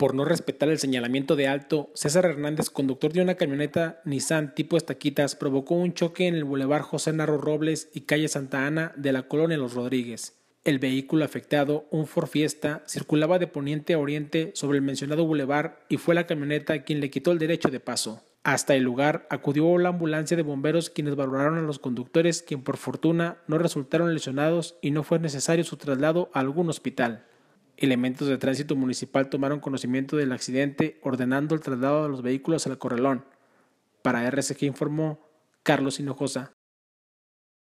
por no respetar el señalamiento de alto, César Hernández, conductor de una camioneta Nissan tipo estaquitas, provocó un choque en el Boulevard José Narro Robles y calle Santa Ana de la colonia Los Rodríguez. El vehículo afectado, un Ford Fiesta, circulaba de poniente a oriente sobre el mencionado bulevar y fue la camioneta quien le quitó el derecho de paso. Hasta el lugar acudió la ambulancia de bomberos quienes valoraron a los conductores, quien por fortuna no resultaron lesionados y no fue necesario su traslado a algún hospital. Elementos de tránsito municipal tomaron conocimiento del accidente ordenando el traslado de los vehículos al corralón. Para RSG informó Carlos Hinojosa.